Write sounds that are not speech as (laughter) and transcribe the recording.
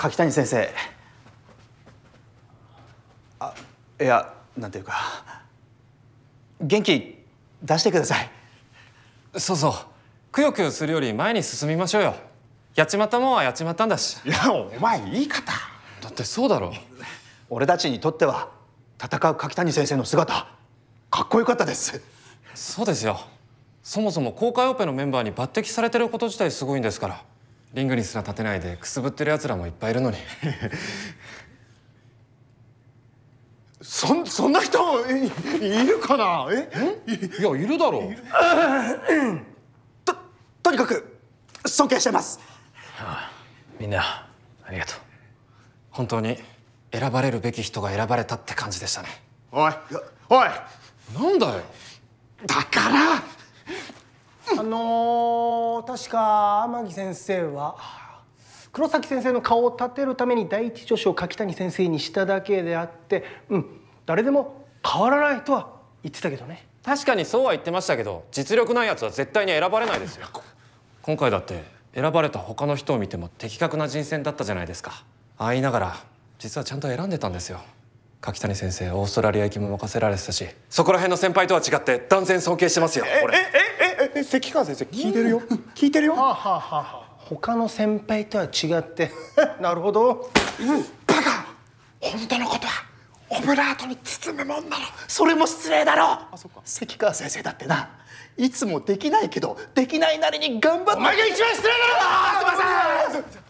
柿谷先生あいやなんていうか元気出してくださいそうそうくよくよするより前に進みましょうよやっちまったもんはやっちまったんだしいやお前言い方だってそうだろ俺たちにとっては戦う柿谷先生の姿かっこよかったですそうですよそもそも公開オペのメンバーに抜擢されてること自体すごいんですからリングにすら立てないでくすぶってる奴らもいっぱいいるのに (laughs) そそんな人いるかなえいやいるだろう (coughs) ととにかく尊敬してます、ああ、みんなありがとう本当に選ばれるべき人が選ばれたって感じでしたねおいおいなんだよだからあのー確か天城先生は黒崎先生の顔を立てるために第一助手を柿谷先生にしただけであってうん誰でも変わらないとは言ってたけどね確かにそうは言ってましたけど実力ないやつは絶対に選ばれないですよ今回だって選ばれた他の人を見ても的確な人選だったじゃないですかああ言いながら実はちゃんと選んでたんですよ柿谷先生オーストラリア行きも任せられてたしそこら辺の先輩とは違って断然尊敬してますよええええ関川先生聞いてるよ聞いてるよ、はあはあはあ、他の先輩とは違って (laughs) なるほど、うん、バカ本当のことはオブラートに包むもんなのそれも失礼だろあそか関川先生だってないつもできないけどできないなりに頑張ってお前が一番失礼だろすいません